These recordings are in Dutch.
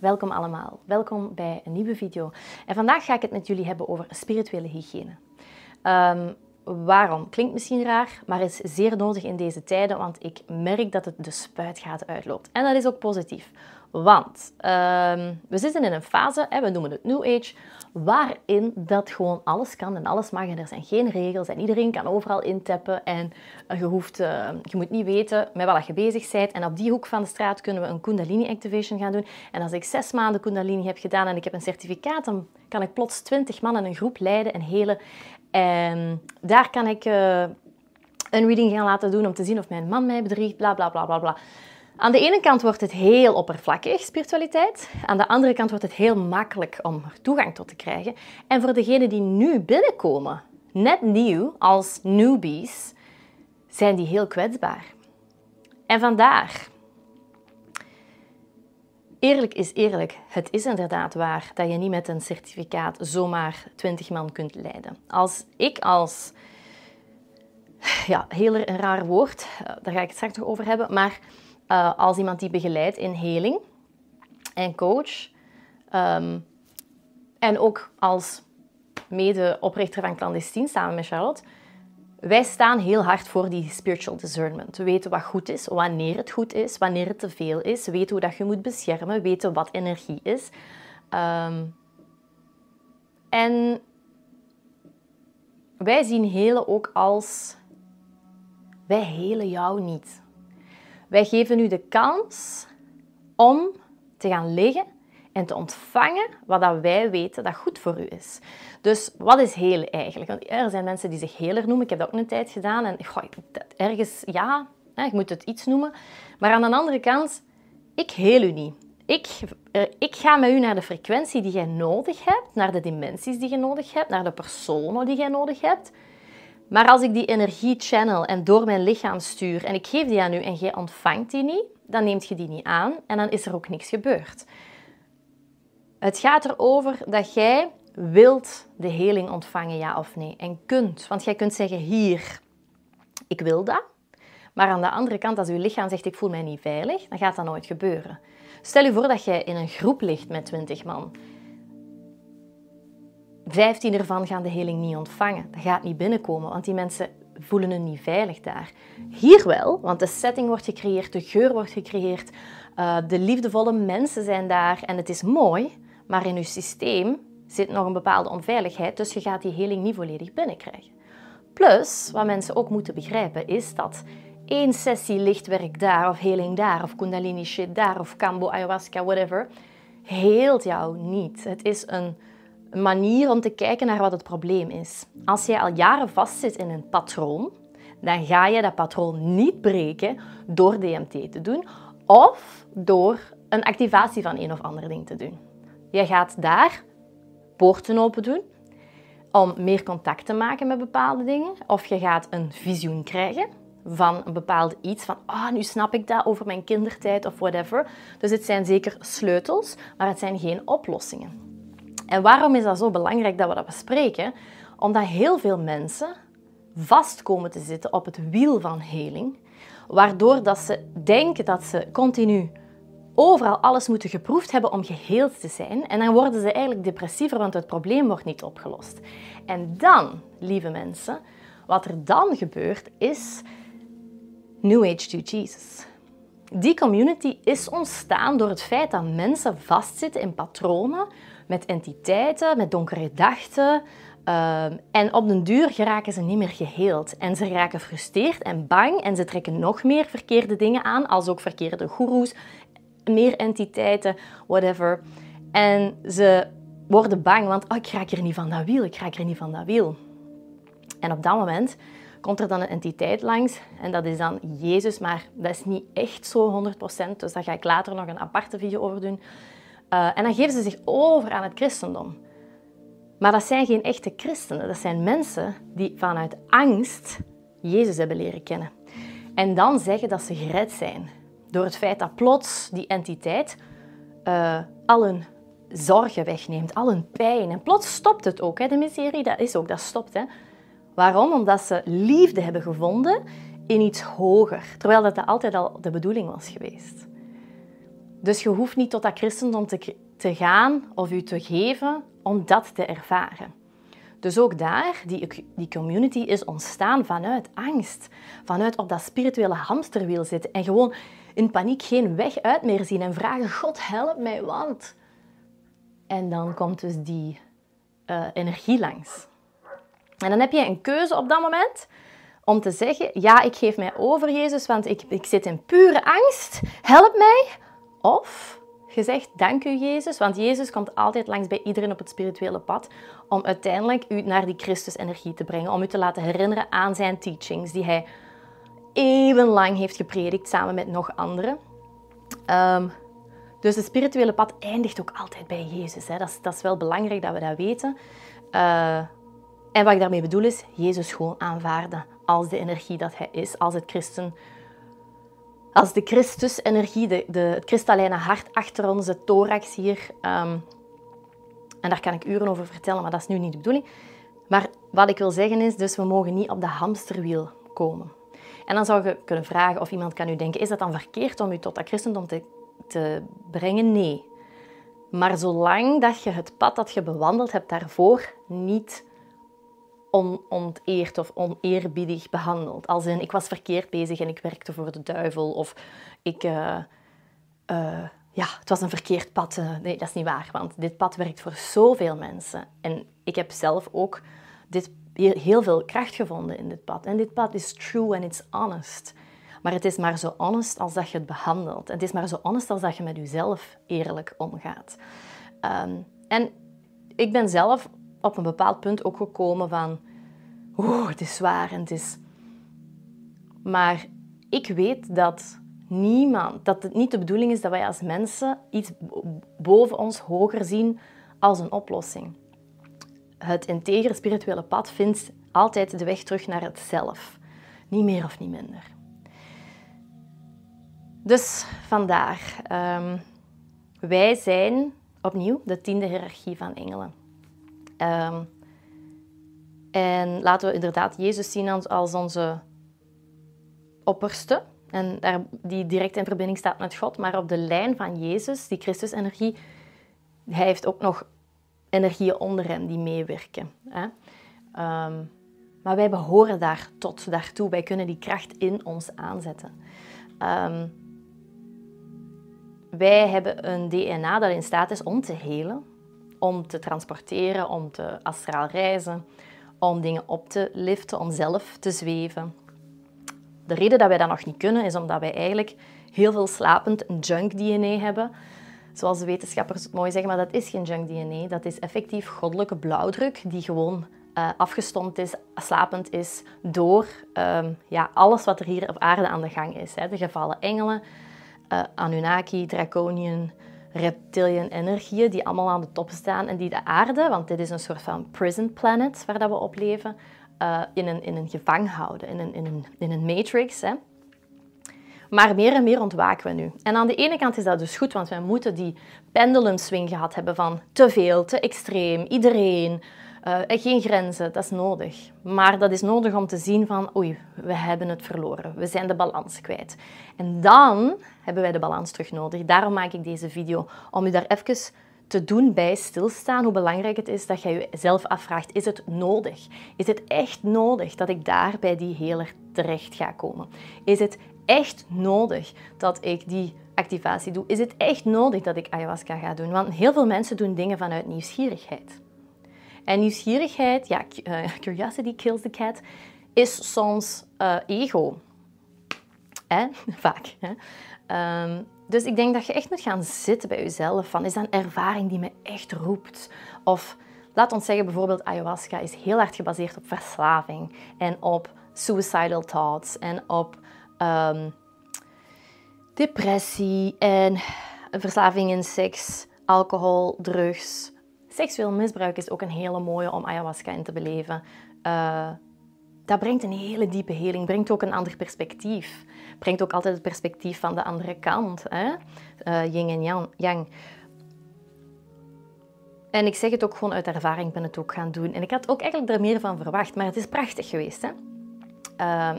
Welkom allemaal, welkom bij een nieuwe video. En vandaag ga ik het met jullie hebben over spirituele hygiëne. Ehm, waarom? Klinkt misschien raar, maar is zeer nodig in deze tijden, want ik merk dat het de spuitgaten uitloopt. En dat is ook positief. Want ehm, we zitten in een fase, we noemen het New Age, waarin dat gewoon alles kan en alles mag. En er zijn geen regels en iedereen kan overal intappen. En je, hoeft, ehm, je moet niet weten met wat je bezig bent. En op die hoek van de straat kunnen we een Kundalini Activation gaan doen. En als ik zes maanden Kundalini heb gedaan en ik heb een certificaat, dan kan ik plots twintig man in een groep leiden en helen. En daar kan ik eh, een reading gaan laten doen om te zien of mijn man mij bedriegt, bla bla bla bla bla. Aan de ene kant wordt het heel oppervlakkig, spiritualiteit. Aan de andere kant wordt het heel makkelijk om er toegang tot te krijgen. En voor degenen die nu binnenkomen, net nieuw, als newbies, zijn die heel kwetsbaar. En vandaar, eerlijk is eerlijk, het is inderdaad waar dat je niet met een certificaat zomaar 20 man kunt leiden. Als ik als, ja, heel een raar woord, eh, daar ga ik het straks nog over hebben, maar eh, als iemand die begeleidt in heling en coach. Ehm, en ook als mede-oprichter van Clandestine samen met Charlotte. Wij staan heel hard voor die spiritual discernment. We weten wat goed is, wanneer het goed is, wanneer het te veel is. Weten hoe dat je moet beschermen, weten wat energie is. Ehm, en wij zien helen ook als... Wij helen jou niet. Wij geven u de kans om te gaan liggen en te ontvangen wat dat wij weten dat goed voor u is. Dus wat is heel eigenlijk? Want er zijn mensen die zich heler noemen. Ik heb dat ook een tijd gedaan. En ergens, ja, ik moet het iets noemen. Maar aan de andere kant, ik heel u niet. Ik, eh, ik ga met u naar de frequentie die jij nodig hebt, naar de dimensies die je nodig hebt, naar de personen die jij nodig hebt. Maar als ik die energie channel en door mijn lichaam stuur en ik geef die aan u en jij ontvangt die niet, dan neemt je die niet aan en dan is er ook niks gebeurd. Het gaat erover dat jij wilt de heling ontvangen, ja of nee, en kunt. Want jij kunt zeggen, hier, ik wil dat. Maar aan de andere kant, als je lichaam zegt, ik voel mij niet veilig, dan gaat dat nooit gebeuren. Stel je voor dat jij in een groep ligt met 20 man. 15 ervan gaan de heling niet ontvangen. Dat gaat niet binnenkomen, want die mensen voelen hun niet veilig daar. Hier wel, want de setting wordt gecreëerd, de geur wordt gecreëerd, eh, de liefdevolle mensen zijn daar en het is mooi, maar in je systeem zit nog een bepaalde onveiligheid, dus je gaat die heling niet volledig binnenkrijgen. Plus, wat mensen ook moeten begrijpen, is dat één sessie lichtwerk daar, of heling daar, of kundalini shit daar, of kambo, ayahuasca, whatever, heelt jou niet. Het is een een manier om te kijken naar wat het probleem is. Als jij al jaren vastzit in een patroon, dan ga je dat patroon niet breken door DMT te doen of door een activatie van een of ander ding te doen. Je gaat daar poorten open doen om meer contact te maken met bepaalde dingen. Of je gaat een visioen krijgen van een bepaald iets. Van, ah, oh, nu snap ik dat over mijn kindertijd of whatever. Dus het zijn zeker sleutels, maar het zijn geen oplossingen. En waarom is dat zo belangrijk dat we dat bespreken? Omdat heel veel mensen vast komen te zitten op het wiel van heling, waardoor dat ze denken dat ze continu overal alles moeten geproefd hebben om geheeld te zijn. En dan worden ze eigenlijk depressiever, want het probleem wordt niet opgelost. En dan, lieve mensen, wat er dan gebeurt is New Age to Jesus. Die community is ontstaan door het feit dat mensen vastzitten in patronen met entiteiten, met donkere gedachten. Ehm, en op den duur geraken ze niet meer geheeld. En ze raken frustreerd en bang en ze trekken nog meer verkeerde dingen aan, als ook verkeerde goeroes, meer entiteiten, whatever. En ze worden bang, want oh, ik raak er niet van dat wiel, ik raak er niet van dat wiel. En op dat moment komt er dan een entiteit langs en dat is dan Jezus, maar dat is niet echt zo 100%, dus daar ga ik later nog een aparte video over doen. Eh, en dan geven ze zich over aan het christendom. Maar dat zijn geen echte christenen. Dat zijn mensen die vanuit angst Jezus hebben leren kennen. En dan zeggen dat ze gered zijn. Door het feit dat plots die entiteit eh, al hun zorgen wegneemt, al hun pijn. En plots stopt het ook. Hè. De miserie, dat is ook, dat stopt. Hè. Waarom? Omdat ze liefde hebben gevonden in iets hoger. Terwijl dat, dat altijd al de bedoeling was geweest. Dus je hoeft niet tot dat christendom te, te gaan of u te geven om dat te ervaren. Dus ook daar, die, die community is ontstaan vanuit angst. Vanuit op dat spirituele hamsterwiel zitten en gewoon in paniek geen weg uit meer zien en vragen: God, help mij, want. En dan komt dus die eh, energie langs. En dan heb je een keuze op dat moment om te zeggen: Ja, ik geef mij over, Jezus, want ik, ik zit in pure angst. Help mij. Of je zegt dank u Jezus, want Jezus komt altijd langs bij iedereen op het spirituele pad om uiteindelijk u naar die Christus-energie te brengen, om u te laten herinneren aan zijn teachings die hij eeuwenlang heeft gepredikt samen met nog anderen. Ehm, dus het spirituele pad eindigt ook altijd bij Jezus. Hè. Dat, is, dat, is, wel belangrijk dat we dat weten. Eh, en wat ik daarmee bedoel is, Jezus gewoon aanvaarden als de energie dat hij is, als het christen als de Christus-energie, de, de, het kristallijne hart achter onze thorax hier, ehm, en daar kan ik uren over vertellen, maar dat is nu niet de bedoeling. Maar wat ik wil zeggen is, dus we mogen niet op de hamsterwiel komen. En dan zou je kunnen vragen of iemand kan u denken, is dat dan verkeerd om u tot dat christendom te, te brengen? Nee. Maar zolang dat je het pad dat je bewandeld hebt daarvoor niet onteerd of oneerbiedig behandeld. Als in, ik was verkeerd bezig en ik werkte voor de duivel. Of ik... Eh, eh, ja, het was een verkeerd pad. Eh, nee, dat is niet waar, want dit pad werkt voor zoveel mensen. En ik heb zelf ook dit, heel veel kracht gevonden in dit pad. En dit pad is true en it's honest. Maar het is maar zo honest als dat je het behandelt. Het is maar zo honest als dat je met jezelf eerlijk omgaat. Ehm, en ik ben zelf op een bepaald punt ook gekomen van, oeh, het is zwaar en het is... Maar ik weet dat niemand, dat het niet de bedoeling is dat wij als mensen iets boven ons hoger zien als een oplossing. Het integere spirituele pad vindt altijd de weg terug naar het zelf. Niet meer of niet minder. Dus vandaar, ehm, wij zijn opnieuw de tiende hiërarchie van engelen. Ehm, en laten we inderdaad Jezus zien als onze opperste. En daar, die direct in verbinding staat met God. Maar op de lijn van Jezus, die Christus-energie, hij heeft ook nog energieën onder hem die meewerken. Hè? Ehm, maar wij behoren daar tot daartoe. Wij kunnen die kracht in ons aanzetten. Ehm, wij hebben een DNA dat in staat is om te helen om te transporteren, om te astraal reizen, om dingen op te liften, om zelf te zweven. De reden dat wij dat nog niet kunnen is omdat wij eigenlijk heel veel slapend junk DNA hebben. Zoals de wetenschappers het mooi zeggen, maar dat is geen junk DNA. Dat is effectief goddelijke blauwdruk die gewoon uh, eh, afgestomd is, slapend is door ehm, ja, alles wat er hier op aarde aan de gang is. Hè. De gevallen engelen, uh, Anunnaki, draconiën, reptilian energieën die allemaal aan de top staan en die de aarde, want dit is een soort van prison planet waar dat we op leven, eh, in, een, in een gevang houden, in een, in een, in een matrix. Hè. Maar meer en meer ontwaken we nu. En aan de ene kant is dat dus goed, want wij moeten die pendulum swing gehad hebben van te veel, te extreem, iedereen, uh, geen grenzen, dat is nodig. Maar dat is nodig om te zien van, oei, we hebben het verloren. We zijn de balans kwijt. En dan hebben wij de balans terug nodig. Daarom maak ik deze video, om u daar even te doen bij stilstaan hoe belangrijk het is dat jij jezelf afvraagt, is het nodig? Is het echt nodig dat ik daar bij die heler terecht ga komen? Is het echt nodig dat ik die activatie doe? Is het echt nodig dat ik ayahuasca ga doen? Want heel veel mensen doen dingen vanuit nieuwsgierigheid. En nieuwsgierigheid, ja, eh, curiosity kills the cat, is soms eh, ego. Hè? Vaak. Ehm, dus ik denk dat je echt moet gaan zitten bij jezelf. Van, is dat een ervaring die me echt roept? Of laat ons zeggen bijvoorbeeld ayahuasca is heel erg gebaseerd op verslaving. En op suicidal thoughts. En op ehm, depressie. En verslaving in seks, alcohol, drugs. Seksueel misbruik is ook een hele mooie om ayahuasca in te beleven. Eh, dat brengt een hele diepe heling, brengt ook een ander perspectief. Brengt ook altijd het perspectief van de andere kant, hè? Eh, yin en yang. En ik zeg het ook gewoon uit ervaring, ben het ook gaan doen. En ik had ook eigenlijk er meer van verwacht, maar het is prachtig geweest. Hè? Ehm,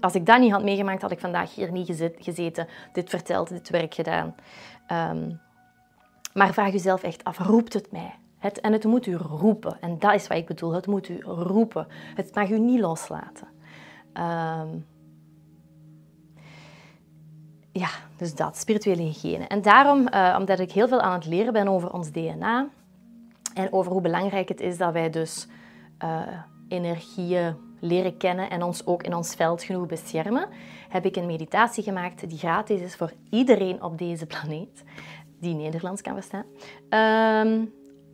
als ik dat niet had meegemaakt, had ik vandaag hier niet gezeten, dit verteld, dit werk gedaan. Ehm, maar vraag jezelf echt af, roept het mij? Het, en het moet u roepen. En dat is wat ik bedoel. Het moet u roepen. Het mag u niet loslaten. Ehm, ja, dus dat, spirituele hygiëne. En daarom, eh, omdat ik heel veel aan het leren ben over ons DNA en over hoe belangrijk het is dat wij dus eh, energieën leren kennen en ons ook in ons veld genoeg beschermen, heb ik een meditatie gemaakt die gratis is voor iedereen op deze planeet die Nederlands kan bestaan. Um, ehm,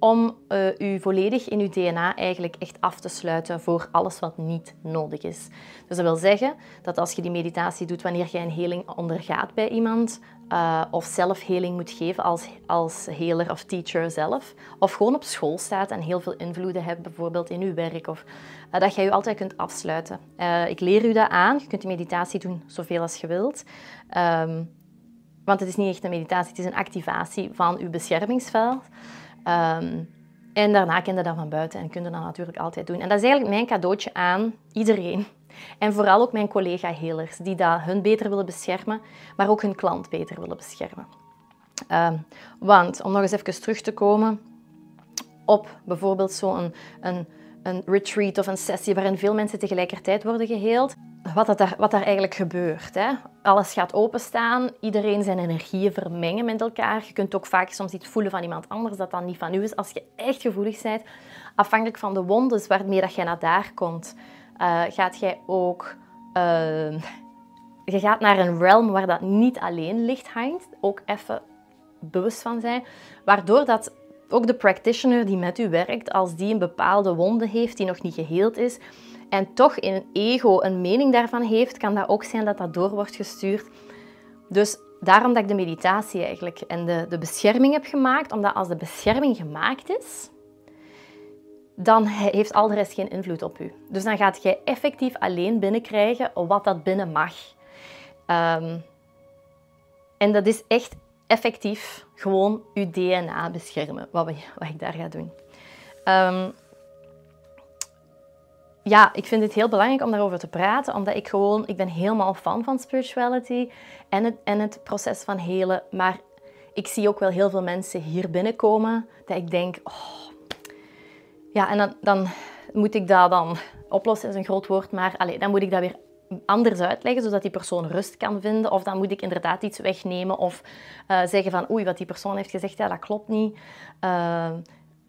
om uh, u volledig in uw DNA eigenlijk echt af te sluiten voor alles wat niet nodig is. Dus dat wil zeggen dat als je die meditatie doet wanneer je een heling ondergaat bij iemand, eh, of zelf heling moet geven als, als heler of teacher zelf, of gewoon op school staat en heel veel invloeden hebt bijvoorbeeld in uw werk, of eh, dat jij je altijd kunt afsluiten. ik leer u dat aan. Je kunt die meditatie doen zoveel als je wilt. Ehm, want het is niet echt een meditatie, het is een activatie van uw beschermingsveld. Ehm, en daarna kenden je dat van buiten en kun dat natuurlijk altijd doen. En dat is eigenlijk mijn cadeautje aan iedereen. En vooral ook mijn collega-helers, die dat hun beter willen beschermen, maar ook hun klant beter willen beschermen. Ehm, want, om nog eens even terug te komen op bijvoorbeeld zo'n een, een, een retreat of een sessie waarin veel mensen tegelijkertijd worden geheeld wat, dat daar, wat daar eigenlijk gebeurt. Hè. Alles gaat openstaan, iedereen zijn energieën vermengen met elkaar. Je kunt ook vaak soms iets voelen van iemand anders dat dan niet van u is. Als je echt gevoelig bent, afhankelijk van de wondes waarmee dat jij naar daar komt, eh, gaat jij ook... Ehm, je gaat naar een realm waar dat niet alleen licht hangt. Ook even bewust van zijn. Waardoor dat ook de practitioner die met u werkt, als die een bepaalde wonde heeft die nog niet geheeld is, en toch in een ego een mening daarvan heeft, kan dat ook zijn dat dat door wordt gestuurd. Dus daarom dat ik de meditatie eigenlijk en de, de bescherming heb gemaakt, omdat als de bescherming gemaakt is, dan heeft al de rest geen invloed op u. Dus dan gaat jij effectief alleen binnenkrijgen wat dat binnen mag. Ehm, en dat is echt effectief gewoon uw DNA beschermen, wat, wat ik daar ga doen. Um, ja, ik vind het heel belangrijk om daarover te praten, omdat ik gewoon, ik ben helemaal fan van spirituality en het, en het proces van helen. Maar ik zie ook wel heel veel mensen hier binnenkomen dat ik denk, oh, ja, en dan, dan moet ik dat dan oplossen, is een groot woord, maar allez, dan moet ik dat weer anders uitleggen, zodat die persoon rust kan vinden. Of dan moet ik inderdaad iets wegnemen of eh, zeggen van, oei, wat die persoon heeft gezegd, ja, dat klopt niet. Eh,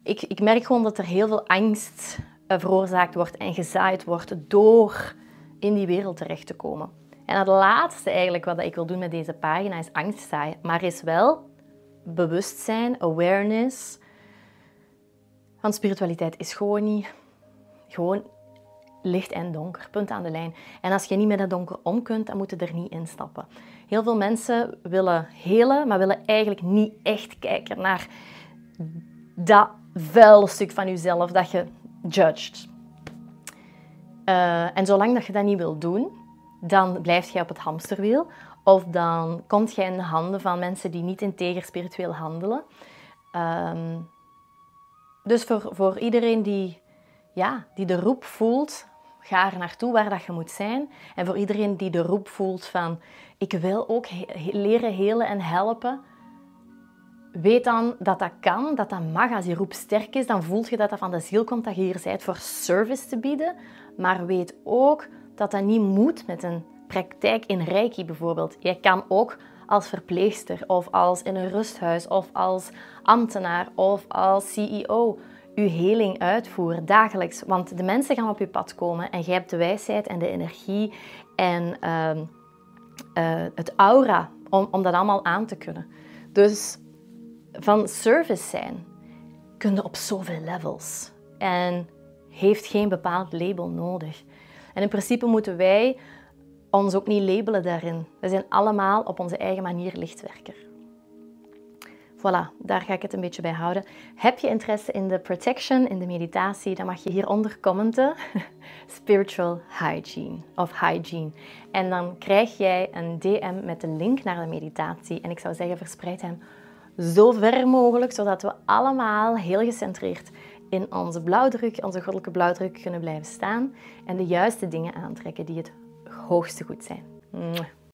ik, ik merk gewoon dat er heel veel angst eh, veroorzaakt wordt en gezaaid wordt door in die wereld terecht te komen. En het laatste eigenlijk wat ik wil doen met deze pagina is angst zaaien, maar is wel bewustzijn, awareness. Want spiritualiteit is gewoon niet gewoon licht en donker, punt aan de lijn. En als je niet met dat donker om kunt, dan moet je er niet instappen. Heel veel mensen willen helen, maar willen eigenlijk niet echt kijken naar dat vuilstuk stuk van jezelf dat je judged. Eh, en zolang dat je dat niet wilt doen, dan blijf je op het hamsterwiel. Of dan kom je in de handen van mensen die niet integer spiritueel handelen. Ehm, dus voor, voor iedereen die, ja, die de roep voelt, ga er naartoe waar dat je moet zijn. En voor iedereen die de roep voelt van, ik wil ook leren helen en helpen, Weet dan dat dat kan, dat dat mag. Als je roep sterk is, dan voelt je dat dat van de ziel komt dat je hier bent voor service te bieden. Maar weet ook dat dat niet moet met een praktijk in Reiki bijvoorbeeld. Jij kan ook als verpleegster of als in een rusthuis of als ambtenaar of als CEO uw heling uitvoeren dagelijks. Want de mensen gaan op je pad komen en jij hebt de wijsheid en de energie en ehm, eh, het aura om, om dat allemaal aan te kunnen. Dus van service zijn kun je op zoveel levels en heeft geen bepaald label nodig. En in principe moeten wij ons ook niet labelen daarin. We zijn allemaal op onze eigen manier lichtwerker. Voilà, daar ga ik het een beetje bij houden. Heb je interesse in de protection, in de meditatie, dan mag je hieronder commenten. Spiritual hygiene of hygiene. En dan krijg jij een DM met de link naar de meditatie. En ik zou zeggen, verspreid hem zo ver mogelijk, zodat we allemaal heel gecentreerd in onze blauwdruk, onze goddelijke blauwdruk, kunnen blijven staan en de juiste dingen aantrekken die het hoogste goed zijn.